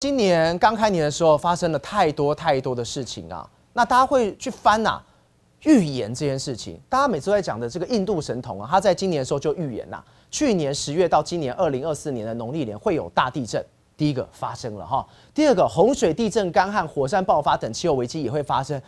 今年刚开年的时候，发生了太多太多的事情啊！那大家会去翻呐，预言这件事情。大家每次都在讲的这个印度神童啊，他在今年的时候就预言呐，去年十月到今年二零二四年的农历年会有大地震，第一个发生了哈。第二个，洪水、地震、干旱、火山爆发等气候危机也会发生。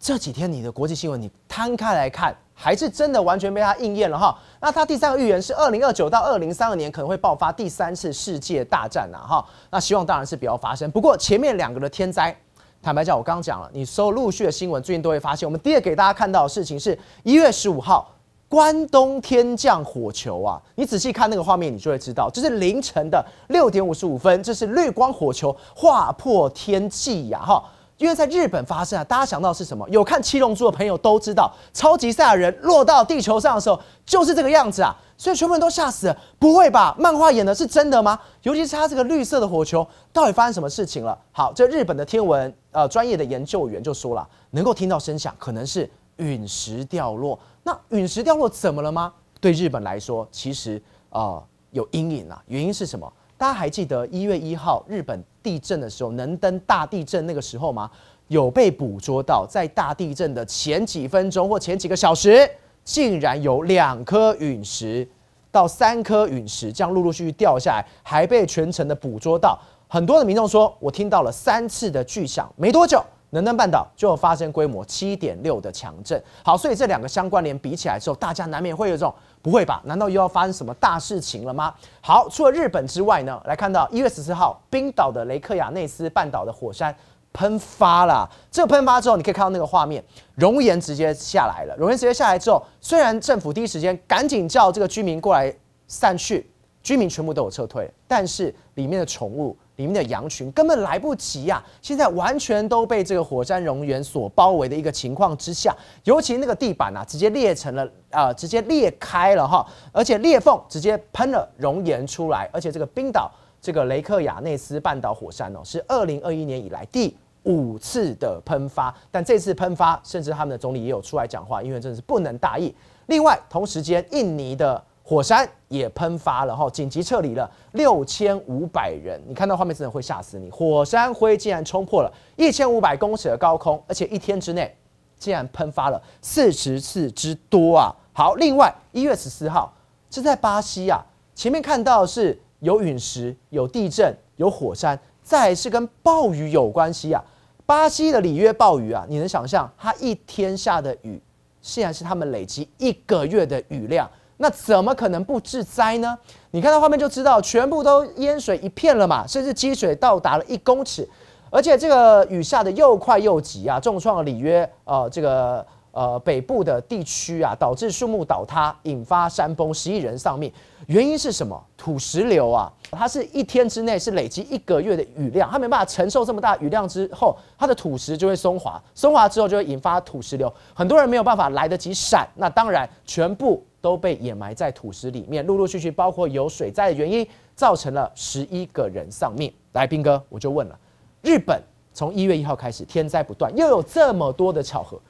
这几天你的国际新闻，你摊开来看，还是真的完全被他应验了哈。那他第三个预言是二零二九到二零三二年可能会爆发第三次世界大战呐哈。那希望当然是不要发生。不过前面两个的天灾，坦白讲，我刚刚讲了，你搜陆续的新闻，最近都会发现。我们第二给大家看到的事情是，一月十五号，关东天降火球啊！你仔细看那个画面，你就会知道，这是凌晨的六点五十五分，这是绿光火球划破天际呀哈。因为在日本发生啊，大家想到是什么？有看《七龙珠》的朋友都知道，超级赛亚人落到地球上的时候就是这个样子啊，所以全部人都吓死了。不会吧？漫画演的是真的吗？尤其是他这个绿色的火球，到底发生什么事情了？好，这日本的天文呃专业的研究员就说了，能够听到声响，可能是陨石掉落。那陨石掉落怎么了吗？对日本来说，其实啊有阴影了。原因是什么？大家还记得一月一号日本地震的时候，能登大地震那个时候吗？有被捕捉到在大地震的前几分钟或前几个小时，竟然有两颗陨石到三颗陨石这样陆陆续续掉下来，还被全程的捕捉到。很多的民众说，我听到了三次的巨响，没多久。能登半岛就发生规模七点六的强震。好，所以这两个相关联比起来之后，大家难免会有这种不会吧？难道又要发生什么大事情了吗？好，除了日本之外呢，来看到一月十四号，冰岛的雷克雅内斯半岛的火山喷发了。这个喷发之后，你可以看到那个画面，熔岩直接下来了。熔岩直接下来之后，虽然政府第一时间赶紧叫这个居民过来散去，居民全部都有撤退，但是里面的宠物。里面的羊群根本来不及呀！现在完全都被这个火山熔岩所包围的一个情况之下，尤其那个地板啊，直接裂成了啊，直接裂开了哈！而且裂缝直接喷了熔岩出来，而且这个冰岛这个雷克雅内斯半岛火山哦，是二零二一年以来第五次的喷发，但这次喷发，甚至他们的总理也有出来讲话，因为真的是不能大意。另外，同时间，印尼的。火山也喷发了哈，紧急撤离了六千五百人。你看到画面真的会吓死你！火山灰竟然冲破了一千五百公尺的高空，而且一天之内竟然喷发了四十次之多啊！好，另外一月十四号这在巴西啊。前面看到是有陨石、有地震、有火山，再是跟暴雨有关系啊。巴西的里约暴雨啊，你能想象它一天下的雨，现在是他们累积一个月的雨量。那怎么可能不致灾呢？你看到画面就知道，全部都淹水一片了嘛，甚至积水到达了一公尺，而且这个雨下的又快又急啊，重创了里约呃这个呃北部的地区啊，导致树木倒塌，引发山崩，十亿人丧命。原因是什么？土石流啊，它是一天之内是累积一个月的雨量，它没办法承受这么大雨量之后，它的土石就会松滑，松滑之后就会引发土石流。很多人没有办法来得及闪，那当然全部都被掩埋在土石里面。陆陆续续，包括有水灾的原因，造成了十一个人丧命。来，斌哥，我就问了，日本从一月一号开始天灾不断，又有这么多的巧合，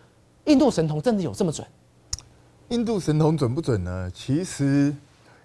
印度神童真的有这么准？印度神童准不准呢？其实。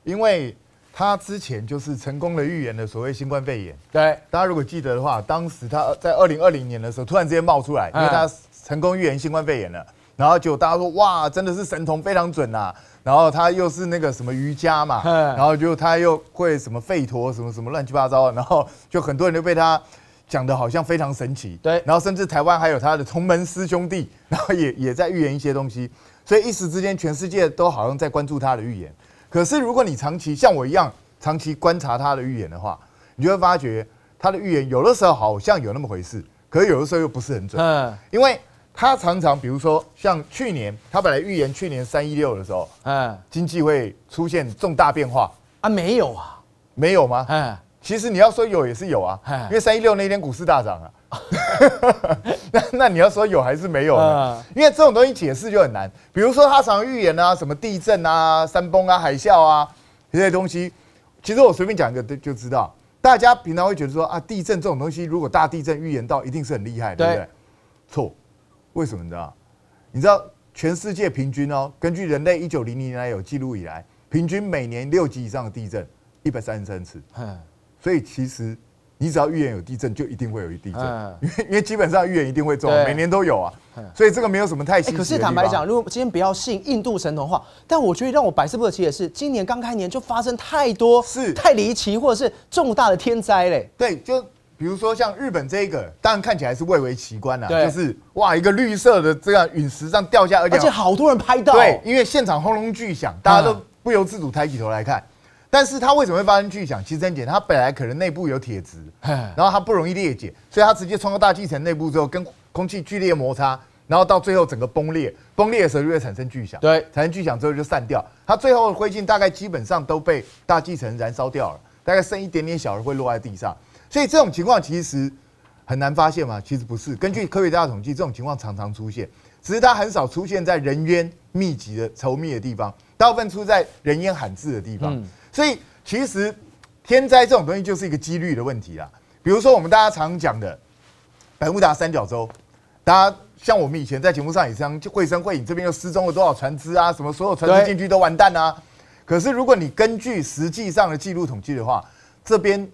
因为他之前就是成功的预言了所谓新冠肺炎，对大家如果记得的话，当时他在二零二零年的时候突然之间冒出来，因为他成功预言新冠肺炎了，然后就大家说哇真的是神童非常准啊，然后他又是那个什么瑜伽嘛，然后就他又会什么吠陀什么什么乱七八糟，然后就很多人就被他讲的好像非常神奇，对，然后甚至台湾还有他的同门师兄弟，然后也也在预言一些东西，所以一时之间全世界都好像在关注他的预言。可是，如果你长期像我一样长期观察他的预言的话，你就会发觉他的预言有的时候好像有那么回事，可是有的时候又不是很准。嗯，因为他常常比如说像去年，他本来预言去年三一六的时候，嗯，经济会出现重大变化啊，没有啊，没有吗？嗯，其实你要说有也是有啊，因为三一六那天股市大涨啊。那那你要说有还是没有呢？因为这种东西解释就很难。比如说他常预言啊，什么地震啊、山崩啊、海啸啊这些东西。其实我随便讲一个，就就知道。大家平常会觉得说啊，地震这种东西，如果大地震预言到，一定是很厉害，对不对？错。为什么你知道？你知道全世界平均哦，根据人类一九零零年来有记录以来，平均每年六级以上的地震一百三十三次。嗯，所以其实。你只要预言有地震，就一定会有一地震，因为因为基本上预言一定会中，每年都有啊，所以这个没有什么太。可是坦白讲，如果今天不要信印度神童话，但我觉得让我百思不得其解是，今年刚开年就发生太多太离奇或者是重大的天灾嘞。对，就比如说像日本这个，当然看起来是蔚为奇观了，就是哇一个绿色的这样陨石这样掉下，而且好多人拍到。对，因为现场轰隆巨响，大家都不由自主抬起头来看。但是它为什么会发生巨响？其实很简单，它本来可能内部有铁质，然后它不容易裂解，所以它直接穿过大气层内部之后，跟空气剧烈摩擦，然后到最后整个崩裂，崩裂的时候就会产生巨响。对，产生巨响之后就散掉，它最后的灰烬大概基本上都被大气层燃烧掉了，大概剩一点点小的会落在地上。所以这种情况其实很难发现吗？其实不是，根据科学家统计，这种情况常常出现。只是它很少出现在人烟密集的稠密的地方，大部分出在人烟罕至的地方。所以其实，天灾这种东西就是一个几率的问题啦。比如说我们大家常讲的百慕达三角洲，大家像我们以前在节目上也就会声会影这边又失踪了多少船只啊？什么所有船只进去都完蛋啊？可是如果你根据实际上的记录统计的话，这边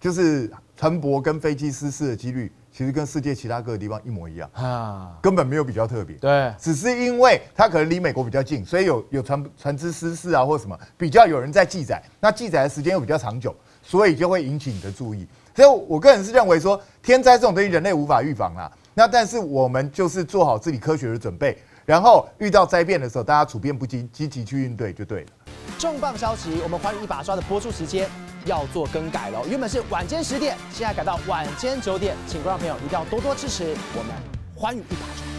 就是船舶跟飞机失事的几率。其实跟世界其他各个地方一模一样啊，根本没有比较特别。对，只是因为它可能离美国比较近，所以有有船船只失事啊，或什么比较有人在记载，那记载的时间又比较长久，所以就会引起你的注意。所以，我个人是认为说，天灾这种东西人类无法预防啦。那但是我们就是做好自己科学的准备，然后遇到灾变的时候，大家处变不惊，积极去应对就对了。重磅消息，我们欢迎一把抓的播出时间。要做更改了，原本是晚间十点，现在改到晚间九点，请观众朋友一定要多多支持我们《欢愉一把